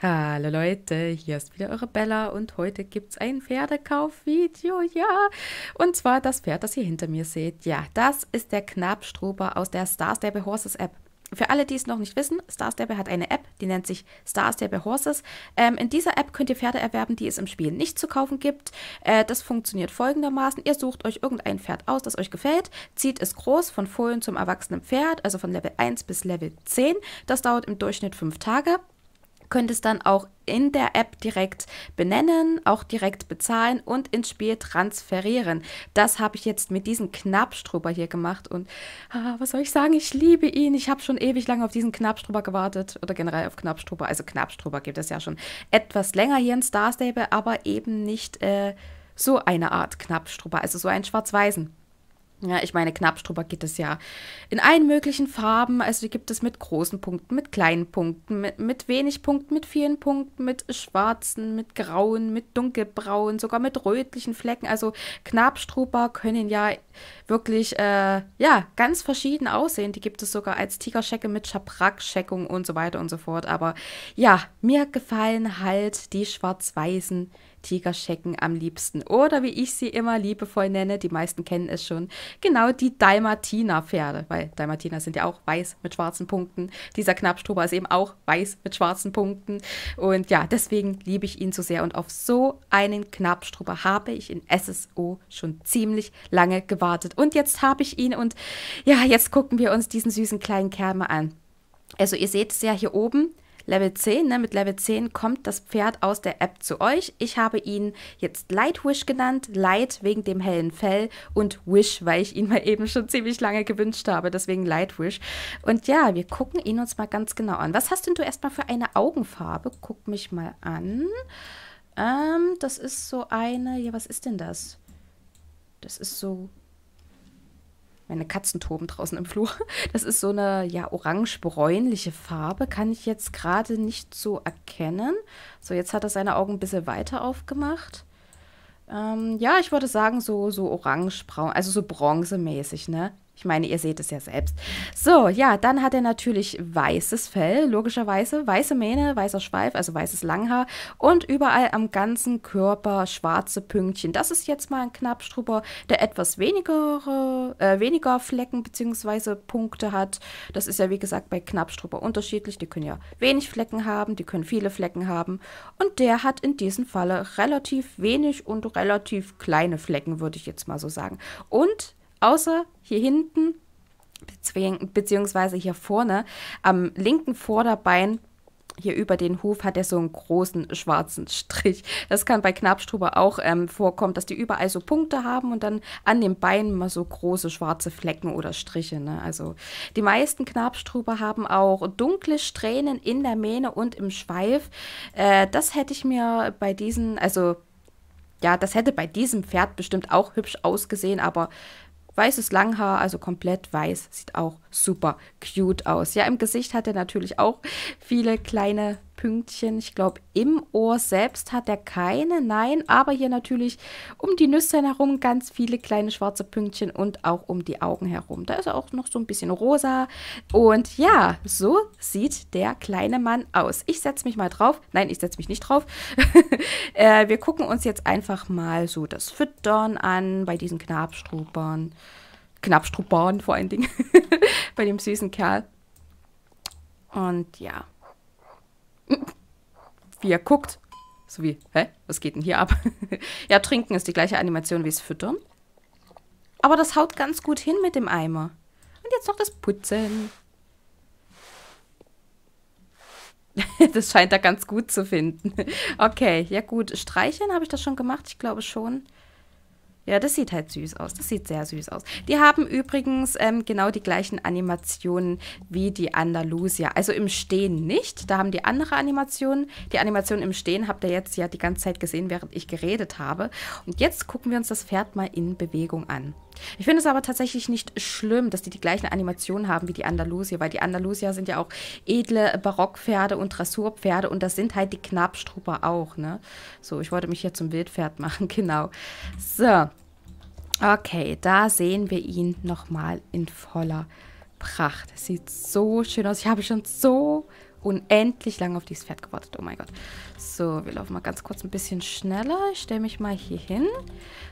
Hallo Leute, hier ist wieder eure Bella und heute gibt es ein Pferdekaufvideo, ja. Und zwar das Pferd, das ihr hinter mir seht. Ja, das ist der Knappstrober aus der Star Stable Horses App. Für alle, die es noch nicht wissen, Star Stable hat eine App, die nennt sich Star Stable Horses. Ähm, in dieser App könnt ihr Pferde erwerben, die es im Spiel nicht zu kaufen gibt. Äh, das funktioniert folgendermaßen. Ihr sucht euch irgendein Pferd aus, das euch gefällt, zieht es groß von Fohlen zum erwachsenen Pferd, also von Level 1 bis Level 10. Das dauert im Durchschnitt 5 Tage könnt es dann auch in der App direkt benennen, auch direkt bezahlen und ins Spiel transferieren. Das habe ich jetzt mit diesem Knappstrüber hier gemacht und ah, was soll ich sagen, ich liebe ihn. Ich habe schon ewig lange auf diesen Knappstrüber gewartet oder generell auf Knappstrüber. Also Knappstrüber gibt es ja schon etwas länger hier in Star Stable, aber eben nicht äh, so eine Art Knappstrüber, also so einen schwarz-weißen. Ja, ich meine, Knappstrupper gibt es ja in allen möglichen Farben. Also die gibt es mit großen Punkten, mit kleinen Punkten, mit, mit wenig Punkten, mit vielen Punkten, mit schwarzen, mit grauen, mit dunkelbraun, sogar mit rötlichen Flecken. Also Knappstrupper können ja wirklich, äh, ja, ganz verschieden aussehen. Die gibt es sogar als Tigerschecke mit Schabrackscheckung und so weiter und so fort. Aber ja, mir gefallen halt die schwarz-weißen Tigerschecken am liebsten. Oder wie ich sie immer liebevoll nenne, die meisten kennen es schon, genau die Dalmatiner-Pferde, weil Dalmatiner sind ja auch weiß mit schwarzen Punkten. Dieser Knappstruber ist eben auch weiß mit schwarzen Punkten. Und ja, deswegen liebe ich ihn so sehr. Und auf so einen Knappstruber habe ich in SSO schon ziemlich lange gewartet. Und jetzt habe ich ihn und ja, jetzt gucken wir uns diesen süßen kleinen Kerl mal an. Also ihr seht es ja hier oben, Level 10. Ne? Mit Level 10 kommt das Pferd aus der App zu euch. Ich habe ihn jetzt Lightwish genannt. Light wegen dem hellen Fell und Wish, weil ich ihn mal eben schon ziemlich lange gewünscht habe. Deswegen Lightwish. Und ja, wir gucken ihn uns mal ganz genau an. Was hast denn du erstmal für eine Augenfarbe? Guck mich mal an. Ähm, das ist so eine, ja, was ist denn das? Das ist so meine Katzen toben draußen im Flur. Das ist so eine ja orange-bräunliche Farbe, kann ich jetzt gerade nicht so erkennen. So, jetzt hat er seine Augen ein bisschen weiter aufgemacht. Ähm, ja, ich würde sagen, so, so orange-braun, also so bronzemäßig, ne? Ich meine, ihr seht es ja selbst. So, ja, dann hat er natürlich weißes Fell, logischerweise, weiße Mähne, weißer Schweif, also weißes Langhaar und überall am ganzen Körper schwarze Pünktchen. Das ist jetzt mal ein Knappstrupper, der etwas weniger, äh, weniger Flecken bzw. Punkte hat. Das ist ja, wie gesagt, bei Knappstrupper unterschiedlich. Die können ja wenig Flecken haben, die können viele Flecken haben. Und der hat in diesem Falle relativ wenig und relativ kleine Flecken, würde ich jetzt mal so sagen. Und Außer hier hinten beziehungsweise hier vorne am linken Vorderbein hier über den Huf hat er so einen großen schwarzen Strich. Das kann bei Knabstruber auch ähm, vorkommen, dass die überall so Punkte haben und dann an den Beinen mal so große schwarze Flecken oder Striche. Ne? Also die meisten Knabstruber haben auch dunkle Strähnen in der Mähne und im Schweif. Äh, das hätte ich mir bei diesen, also ja, das hätte bei diesem Pferd bestimmt auch hübsch ausgesehen, aber Weißes Langhaar, also komplett weiß, sieht auch super cute aus. Ja, im Gesicht hat er natürlich auch viele kleine Pünktchen. Ich glaube, im Ohr selbst hat er keine, nein, aber hier natürlich um die Nüstern herum ganz viele kleine schwarze Pünktchen und auch um die Augen herum. Da ist er auch noch so ein bisschen rosa. Und ja, so sieht der kleine Mann aus. Ich setze mich mal drauf. Nein, ich setze mich nicht drauf. äh, wir gucken uns jetzt einfach mal so das Füttern an bei diesen Knabstrubern. Knappstrubahn vor allen Dingen. Bei dem süßen Kerl. Und ja wie er guckt. So wie, hä, was geht denn hier ab? ja, trinken ist die gleiche Animation wie es füttern. Aber das haut ganz gut hin mit dem Eimer. Und jetzt noch das Putzen. das scheint er ganz gut zu finden. Okay, ja gut. Streicheln habe ich das schon gemacht? Ich glaube schon. Ja, das sieht halt süß aus. Das sieht sehr süß aus. Die haben übrigens ähm, genau die gleichen Animationen wie die Andalusia. Also im Stehen nicht. Da haben die andere Animationen. Die Animation im Stehen habt ihr jetzt ja die ganze Zeit gesehen, während ich geredet habe. Und jetzt gucken wir uns das Pferd mal in Bewegung an. Ich finde es aber tatsächlich nicht schlimm, dass die die gleichen Animationen haben wie die Andalusier, weil die Andalusier sind ja auch edle Barockpferde und Dressurpferde und das sind halt die Knabstrupper auch, ne? So, ich wollte mich hier zum Wildpferd machen, genau. So. Okay, da sehen wir ihn nochmal in voller Pracht. Das sieht so schön aus. Ich habe schon so unendlich lange auf dieses Pferd gewartet. Oh mein Gott. So, wir laufen mal ganz kurz ein bisschen schneller. Ich stelle mich mal hier hin.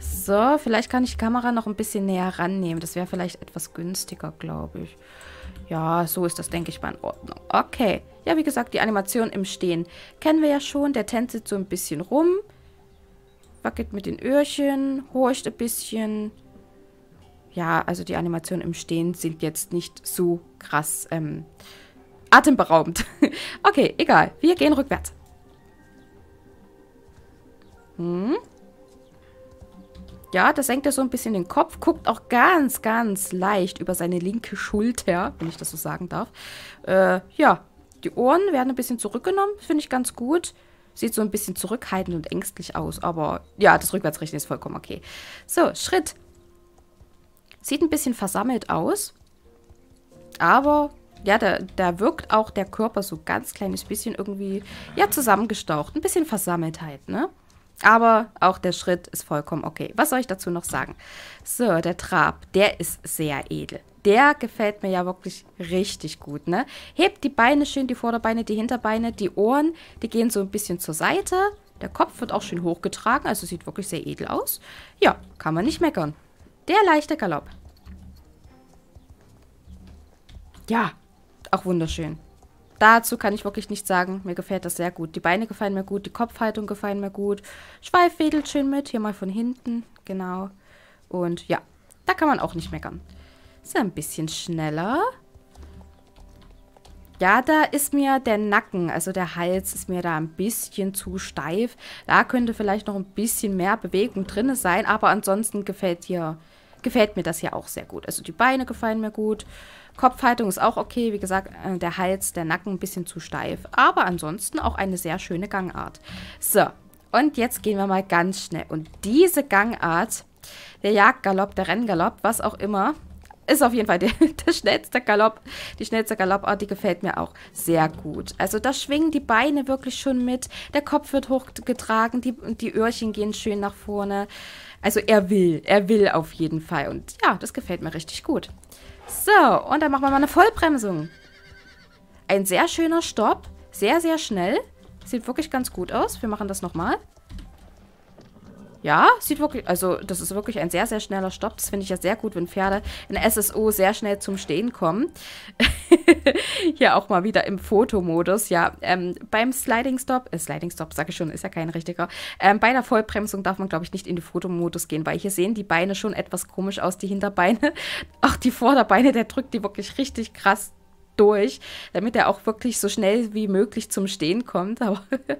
So, vielleicht kann ich die Kamera noch ein bisschen näher rannehmen. Das wäre vielleicht etwas günstiger, glaube ich. Ja, so ist das, denke ich mal, in Ordnung. Okay. Ja, wie gesagt, die Animation im Stehen kennen wir ja schon. Der tänzelt so ein bisschen rum wackelt mit den Öhrchen, horcht ein bisschen. Ja, also die Animationen im Stehen sind jetzt nicht so krass ähm, atemberaubend. okay, egal. Wir gehen rückwärts. Hm. Ja, da senkt er so ein bisschen den Kopf, guckt auch ganz, ganz leicht über seine linke Schulter, wenn ich das so sagen darf. Äh, ja, die Ohren werden ein bisschen zurückgenommen, finde ich ganz gut. Sieht so ein bisschen zurückhaltend und ängstlich aus. Aber ja, das Rückwärtsrechnen ist vollkommen okay. So, Schritt. Sieht ein bisschen versammelt aus. Aber ja, da, da wirkt auch der Körper so ganz kleines bisschen irgendwie, ja, zusammengestaucht. Ein bisschen Versammeltheit, ne? Aber auch der Schritt ist vollkommen okay. Was soll ich dazu noch sagen? So, der Trab, der ist sehr edel der gefällt mir ja wirklich richtig gut, ne? Hebt die Beine schön, die Vorderbeine, die Hinterbeine, die Ohren, die gehen so ein bisschen zur Seite. Der Kopf wird auch schön hochgetragen, also sieht wirklich sehr edel aus. Ja, kann man nicht meckern. Der leichte Galopp. Ja, auch wunderschön. Dazu kann ich wirklich nichts sagen. Mir gefällt das sehr gut. Die Beine gefallen mir gut, die Kopfhaltung gefallen mir gut. Schweif wedelt schön mit, hier mal von hinten, genau. Und ja, da kann man auch nicht meckern. Ist ein bisschen schneller. Ja, da ist mir der Nacken, also der Hals ist mir da ein bisschen zu steif. Da könnte vielleicht noch ein bisschen mehr Bewegung drin sein, aber ansonsten gefällt, hier, gefällt mir das hier auch sehr gut. Also die Beine gefallen mir gut, Kopfhaltung ist auch okay. Wie gesagt, äh, der Hals, der Nacken ein bisschen zu steif, aber ansonsten auch eine sehr schöne Gangart. So, und jetzt gehen wir mal ganz schnell. Und diese Gangart, der Jagdgalopp, der Renngalopp, was auch immer ist auf jeden Fall der, der schnellste Galopp. Die schnellste Galoppart, die gefällt mir auch sehr gut. Also da schwingen die Beine wirklich schon mit. Der Kopf wird hochgetragen, die, die Öhrchen gehen schön nach vorne. Also er will, er will auf jeden Fall. Und ja, das gefällt mir richtig gut. So, und dann machen wir mal eine Vollbremsung. Ein sehr schöner Stopp. Sehr, sehr schnell. Sieht wirklich ganz gut aus. Wir machen das nochmal. Ja, sieht wirklich, also das ist wirklich ein sehr, sehr schneller Stopp. Das finde ich ja sehr gut, wenn Pferde in SSO sehr schnell zum Stehen kommen. Hier auch mal wieder im Fotomodus, ja. Ähm, beim Sliding Stop, äh, Sliding Stop sage ich schon, ist ja kein richtiger. Ähm, bei der Vollbremsung darf man, glaube ich, nicht in den Fotomodus gehen, weil hier sehen die Beine schon etwas komisch aus, die Hinterbeine. Auch die Vorderbeine, der drückt die wirklich richtig krass durch, damit er auch wirklich so schnell wie möglich zum Stehen kommt. Aber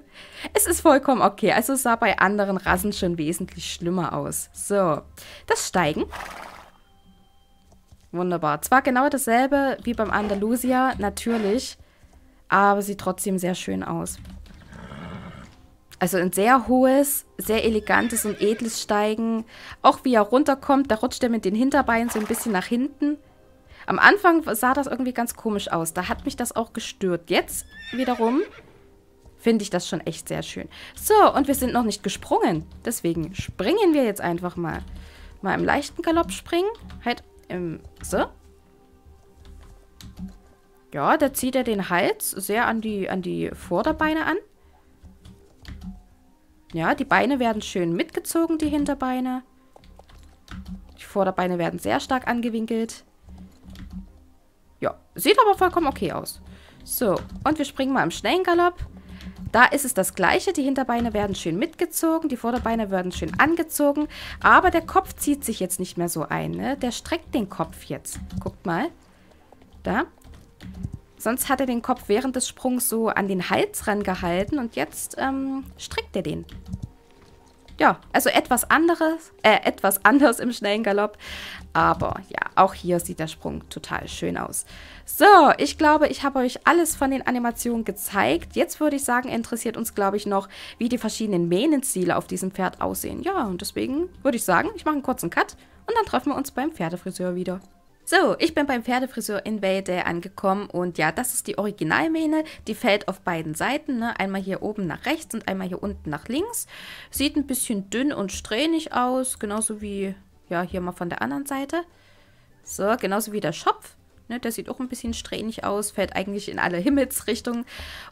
es ist vollkommen okay. Also sah bei anderen Rassen schon wesentlich schlimmer aus. So, das Steigen. Wunderbar. Zwar genau dasselbe wie beim Andalusia, natürlich, aber sieht trotzdem sehr schön aus. Also ein sehr hohes, sehr elegantes und edles Steigen. Auch wie er runterkommt, da rutscht er mit den Hinterbeinen so ein bisschen nach hinten. Am Anfang sah das irgendwie ganz komisch aus. Da hat mich das auch gestört. Jetzt wiederum finde ich das schon echt sehr schön. So, und wir sind noch nicht gesprungen. Deswegen springen wir jetzt einfach mal. Mal im leichten Galopp springen. Halt im... So. Ja, da zieht er den Hals sehr an die, an die Vorderbeine an. Ja, die Beine werden schön mitgezogen, die Hinterbeine. Die Vorderbeine werden sehr stark angewinkelt. Sieht aber vollkommen okay aus. So, und wir springen mal im schnellen Galopp. Da ist es das Gleiche. Die Hinterbeine werden schön mitgezogen, die Vorderbeine werden schön angezogen. Aber der Kopf zieht sich jetzt nicht mehr so ein. Ne? Der streckt den Kopf jetzt. Guckt mal. Da. Sonst hat er den Kopf während des Sprungs so an den Hals rangehalten und jetzt ähm, streckt er den ja, also etwas anderes, äh, etwas anders im schnellen Galopp. Aber ja, auch hier sieht der Sprung total schön aus. So, ich glaube, ich habe euch alles von den Animationen gezeigt. Jetzt würde ich sagen, interessiert uns, glaube ich, noch, wie die verschiedenen Mähnenziele auf diesem Pferd aussehen. Ja, und deswegen würde ich sagen, ich mache einen kurzen Cut und dann treffen wir uns beim Pferdefriseur wieder. So, ich bin beim Pferdefriseur in Welde angekommen und ja, das ist die Originalmähne. Die fällt auf beiden Seiten, ne? einmal hier oben nach rechts und einmal hier unten nach links. Sieht ein bisschen dünn und strähnig aus, genauso wie, ja, hier mal von der anderen Seite. So, genauso wie der Schopf. Ne, der sieht auch ein bisschen strähnig aus, fällt eigentlich in alle Himmelsrichtungen.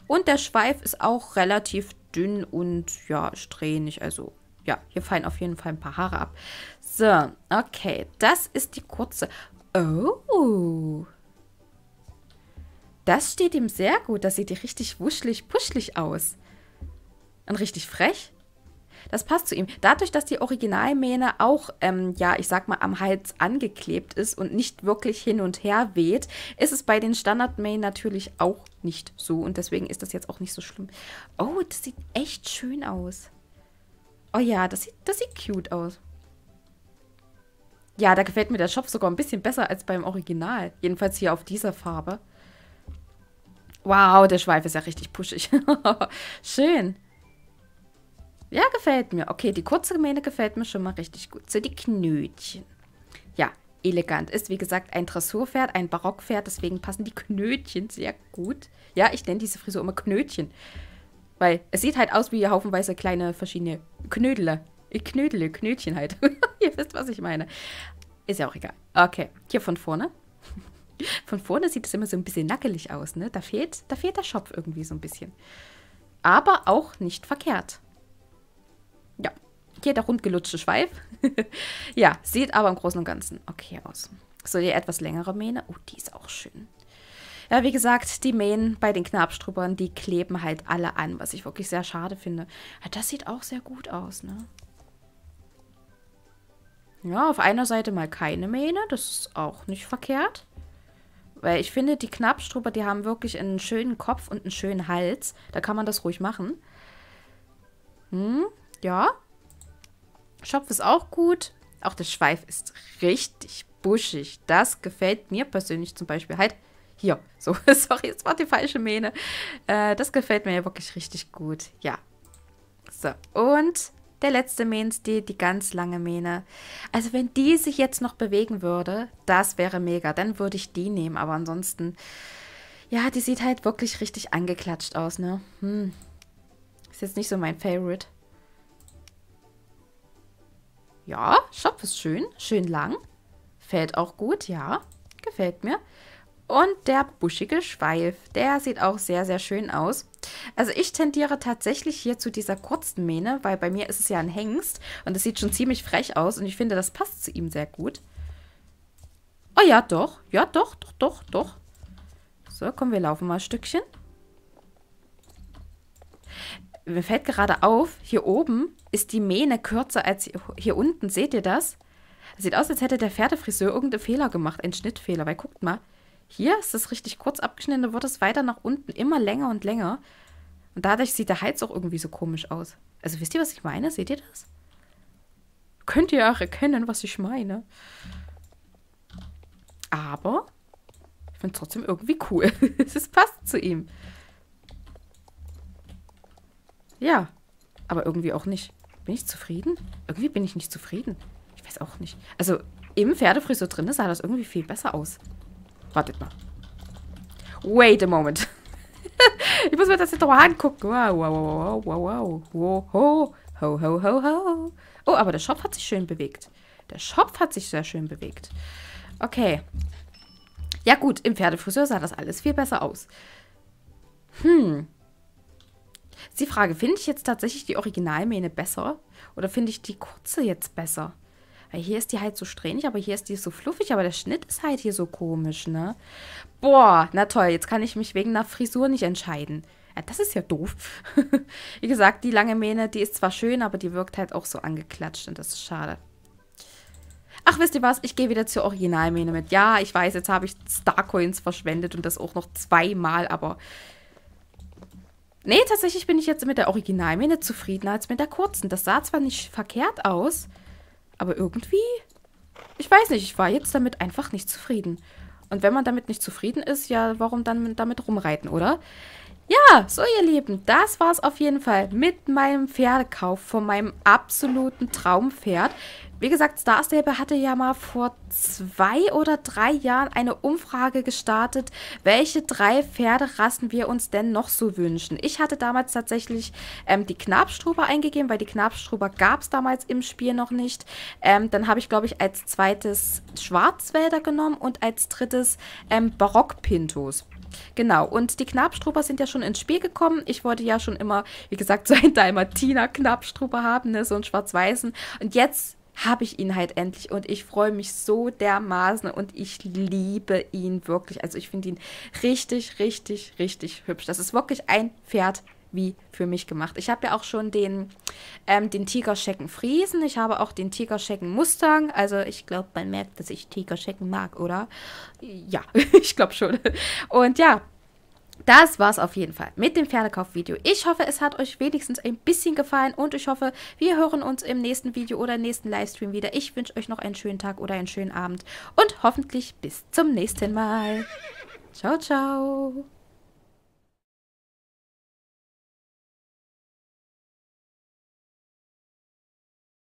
Und der Schweif ist auch relativ dünn und ja, strähnig. Also ja, hier fallen auf jeden Fall ein paar Haare ab. So, okay, das ist die kurze. Oh. Das steht ihm sehr gut. Das sieht richtig wuschlich, puschlig aus. Und richtig frech. Das passt zu ihm. Dadurch, dass die Originalmähne auch, ähm, ja, ich sag mal, am Hals angeklebt ist und nicht wirklich hin und her weht, ist es bei den Standardmähen natürlich auch nicht so. Und deswegen ist das jetzt auch nicht so schlimm. Oh, das sieht echt schön aus. Oh ja, das sieht, das sieht cute aus. Ja, da gefällt mir der Shop sogar ein bisschen besser als beim Original. Jedenfalls hier auf dieser Farbe. Wow, der Schweif ist ja richtig puschig. Schön. Ja, gefällt mir. Okay, die kurze Mähne gefällt mir schon mal richtig gut. So die Knötchen. Ja, elegant. Ist, wie gesagt, ein Dressurpferd, ein Barockpferd. Deswegen passen die Knötchen sehr gut. Ja, ich nenne diese Frisur immer Knötchen. Weil es sieht halt aus wie haufenweise kleine verschiedene Knödele. Ich knödle, Knötchen halt. Ihr wisst, was ich meine. Ist ja auch egal. Okay, hier von vorne. Von vorne sieht es immer so ein bisschen nackelig aus, ne? Da fehlt, da fehlt der Schopf irgendwie so ein bisschen. Aber auch nicht verkehrt. Ja, hier der rundgelutschte Schweif. ja, sieht aber im Großen und Ganzen okay aus. So, die etwas längere Mähne. Oh, die ist auch schön. Ja, wie gesagt, die Mähen bei den Knabstrüppern, die kleben halt alle an, was ich wirklich sehr schade finde. Ja, das sieht auch sehr gut aus, ne? Ja, auf einer Seite mal keine Mähne. Das ist auch nicht verkehrt. Weil ich finde, die Knappstrupper, die haben wirklich einen schönen Kopf und einen schönen Hals. Da kann man das ruhig machen. Hm, ja. Schopf ist auch gut. Auch der Schweif ist richtig buschig. Das gefällt mir persönlich zum Beispiel. Halt, hier. So, sorry, jetzt war die falsche Mähne. Äh, das gefällt mir ja wirklich richtig gut. Ja. So, und der letzte Mainstay, die ganz lange Mähne. Also wenn die sich jetzt noch bewegen würde, das wäre mega. Dann würde ich die nehmen. Aber ansonsten, ja, die sieht halt wirklich richtig angeklatscht aus, ne? Hm. Ist jetzt nicht so mein Favorite. Ja, Schopf ist schön. Schön lang. Fällt auch gut, ja. Gefällt mir. Und der buschige Schweif, der sieht auch sehr, sehr schön aus. Also ich tendiere tatsächlich hier zu dieser kurzen Mähne, weil bei mir ist es ja ein Hengst und es sieht schon ziemlich frech aus und ich finde, das passt zu ihm sehr gut. Oh ja, doch. Ja, doch, doch, doch, doch. So, komm, wir laufen mal ein Stückchen. Mir fällt gerade auf, hier oben ist die Mähne kürzer als hier unten. Seht ihr das? sieht aus, als hätte der Pferdefriseur irgendeinen Fehler gemacht, einen Schnittfehler. Weil guckt mal, hier ist das richtig kurz abgeschnitten, dann wird es weiter nach unten immer länger und länger. Und dadurch sieht der Heiz auch irgendwie so komisch aus. Also wisst ihr, was ich meine? Seht ihr das? Könnt ihr auch erkennen, was ich meine. Aber ich finde es trotzdem irgendwie cool. es passt zu ihm. Ja, aber irgendwie auch nicht. Bin ich zufrieden? Irgendwie bin ich nicht zufrieden. Ich weiß auch nicht. Also im Pferdefrisur drin sah das irgendwie viel besser aus. Wartet mal. Wait a moment. Ich muss mir das jetzt nochmal angucken. Wow, wow, wow, wow, wow, wow. wow, Ho, ho, ho, ho, ho. Oh, aber der Schopf hat sich schön bewegt. Der Schopf hat sich sehr schön bewegt. Okay. Ja gut, im Pferdefriseur sah das alles viel besser aus. Hm. Ist die Frage, finde ich jetzt tatsächlich die Originalmähne besser? Oder finde ich die kurze jetzt besser? Weil hier ist die halt so strähnig, aber hier ist die so fluffig, aber der Schnitt ist halt hier so komisch, ne? Boah, na toll, jetzt kann ich mich wegen einer Frisur nicht entscheiden. Ja, das ist ja doof. Wie gesagt, die lange Mähne, die ist zwar schön, aber die wirkt halt auch so angeklatscht und das ist schade. Ach, wisst ihr was? Ich gehe wieder zur Originalmähne mit. Ja, ich weiß, jetzt habe ich Starcoins verschwendet und das auch noch zweimal, aber... Nee, tatsächlich bin ich jetzt mit der Originalmähne zufriedener als mit der kurzen. Das sah zwar nicht verkehrt aus, aber irgendwie, ich weiß nicht, ich war jetzt damit einfach nicht zufrieden. Und wenn man damit nicht zufrieden ist, ja, warum dann damit rumreiten, oder? Ja, so ihr Lieben, das war es auf jeden Fall mit meinem Pferdekauf von meinem absoluten Traumpferd. Wie gesagt, Star Stable hatte ja mal vor zwei oder drei Jahren eine Umfrage gestartet, welche drei Pferderassen wir uns denn noch so wünschen. Ich hatte damals tatsächlich ähm, die Knabstruber eingegeben, weil die Knabstruber gab es damals im Spiel noch nicht. Ähm, dann habe ich, glaube ich, als zweites Schwarzwälder genommen und als drittes ähm, Barockpintos. Genau, und die Knabstruber sind ja schon ins Spiel gekommen. Ich wollte ja schon immer, wie gesagt, so ein Dalmatiner Knabstruber haben, ne, so einen schwarz-weißen. Und jetzt habe ich ihn halt endlich und ich freue mich so dermaßen und ich liebe ihn wirklich. Also ich finde ihn richtig, richtig, richtig hübsch. Das ist wirklich ein Pferd wie für mich gemacht. Ich habe ja auch schon den, ähm, den Tigerschecken Friesen. Ich habe auch den Tigerschecken Mustang. Also ich glaube, man merkt, dass ich Tigerschecken mag, oder? Ja, ich glaube schon. Und ja, das war es auf jeden Fall mit dem Pferdekaufvideo. Ich hoffe, es hat euch wenigstens ein bisschen gefallen und ich hoffe, wir hören uns im nächsten Video oder im nächsten Livestream wieder. Ich wünsche euch noch einen schönen Tag oder einen schönen Abend und hoffentlich bis zum nächsten Mal. Ciao, ciao.